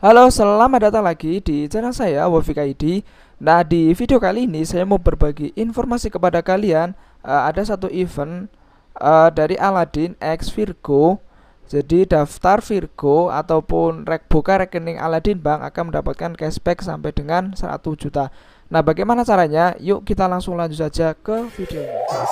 Halo, selamat datang lagi di channel saya Wafik ID. Nah, di video kali ini saya mau berbagi informasi kepada kalian. Uh, ada satu event uh, dari Aladin X Virgo. Jadi daftar Virgo ataupun rek buka rekening Aladin Bank akan mendapatkan cashback sampai dengan 100 juta. Nah, bagaimana caranya? Yuk kita langsung lanjut saja ke videonya.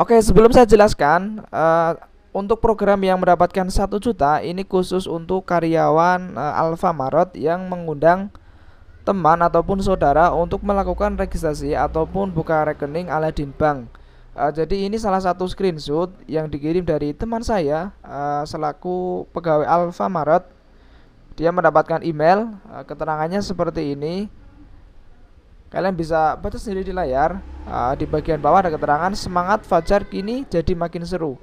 Oke, sebelum saya jelaskan uh, untuk program yang mendapatkan satu juta ini khusus untuk karyawan e, eh, Alfamart yang mengundang teman ataupun saudara untuk melakukan registrasi ataupun buka rekening Aladin Bank. Uh, jadi ini salah satu screenshot yang dikirim dari teman saya uh, selaku pegawai Alfamart. Dia mendapatkan email uh, keterangannya seperti ini. Kalian bisa baca sendiri di layar. Uh, di bagian bawah ada keterangan semangat Fajar kini jadi makin seru.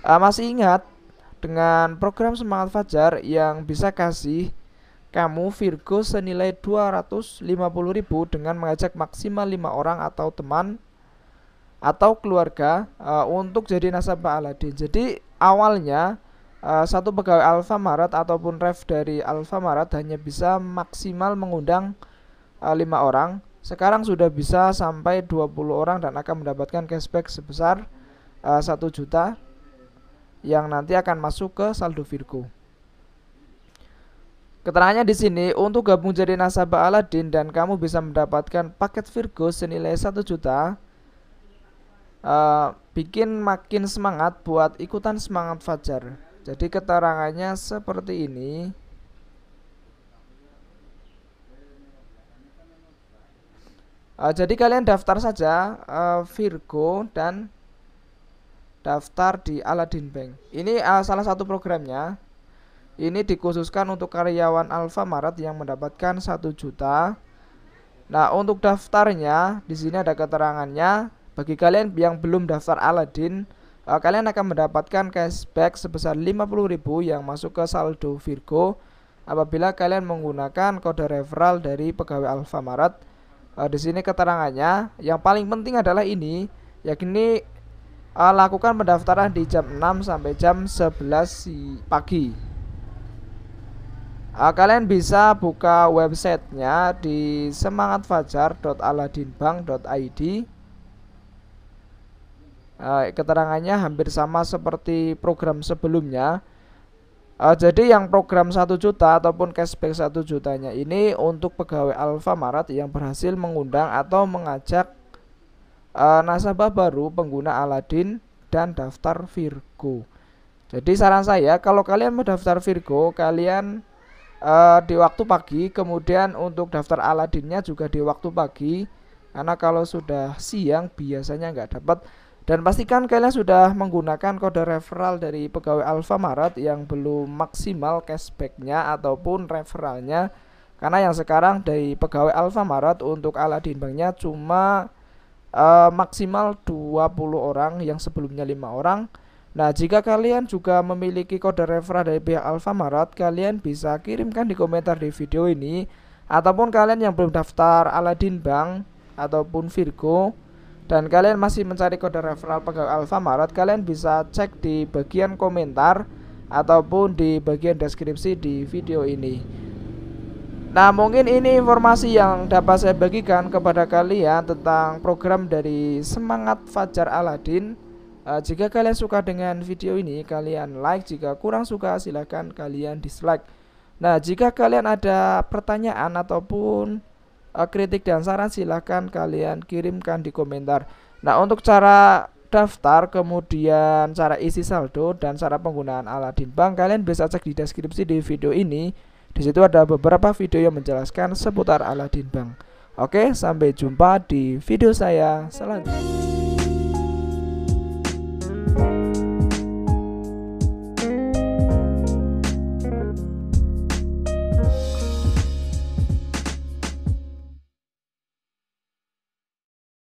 Uh, masih ingat dengan program semangat Fajar yang bisa kasih kamu Virgo senilai 250.000 dengan mengajak maksimal 5 orang atau teman atau keluarga uh, untuk jadi nasabah Aladin. Jadi awalnya Uh, satu pegawai Alfamaret ataupun ref dari Alfamaret hanya bisa maksimal mengundang uh, lima orang. Sekarang sudah bisa sampai 20 orang dan akan mendapatkan cashback sebesar uh, eh, 1 juta yang nanti akan masuk ke saldo Virgo. Keterangannya di sini, untuk gabung jadi nasabah Aladin dan kamu bisa mendapatkan paket Virgo senilai 1 juta. Uh, bikin makin semangat buat ikutan semangat Fajar. Jadi keterangannya seperti ini. Eh, jadi kalian daftar saja uh, Virgo dan daftar di Aladdin Bank. Ini uh, salah satu programnya. Ini dikhususkan untuk karyawan Alfamaret yang mendapatkan 1 juta. Nah, untuk daftarnya di sini ada keterangannya. Bagi kalian yang belum daftar Aladdin, uh, kalian akan mendapatkan cashback sebesar 50.000 yang masuk ke saldo Virgo apabila kalian menggunakan kode referral dari pegawai Alfamaret uh, di sini keterangannya yang paling penting adalah ini yakni uh, lakukan pendaftaran di jam 6 sampai jam 11 pagi uh, kalian bisa buka websitenya di semangatfajar.aladinbank.id uh, keterangannya hampir sama seperti program sebelumnya Uh, jadi yang program 1 juta ataupun cashback 1 jutanya ini untuk pegawai Alfamaret yang berhasil mengundang atau mengajak uh, nasabah baru pengguna Aladin dan daftar Virgo. Jadi saran saya kalau kalian mau daftar Virgo, kalian uh, di waktu pagi, kemudian untuk daftar Aladinnya juga di waktu pagi. Karena kalau sudah siang biasanya nggak dapat dan pastikan kalian sudah menggunakan kode referral dari pegawai Alfamaret yang belum maksimal cashbacknya ataupun referralnya karena yang sekarang dari pegawai Alfamaret untuk Aladin Banknya cuma uh, maksimal 20 orang yang sebelumnya 5 orang. Nah, jika kalian juga memiliki kode referral dari pihak Marat, kalian bisa kirimkan di komentar di video ini ataupun kalian yang belum daftar Aladin Bank ataupun Virgo dan kalian masih mencari kode referral pegawai Alfamart, kalian bisa cek di bagian komentar ataupun di bagian deskripsi di video ini. Nah, mungkin ini informasi yang dapat saya bagikan kepada kalian tentang program dari Semangat Fajar Aladin. Uh, jika kalian suka dengan video ini, kalian like. Jika kurang suka, silahkan kalian dislike. Nah, jika kalian ada pertanyaan ataupun Eh, kritik dan saran silahkan kalian kirimkan di komentar. Nah, untuk cara daftar, kemudian cara isi saldo dan cara penggunaan Aladin Bank, kalian bisa cek di deskripsi di video ini. Di situ ada beberapa video yang menjelaskan seputar Aladin Bank. Oke, sampai jumpa di video saya selanjutnya.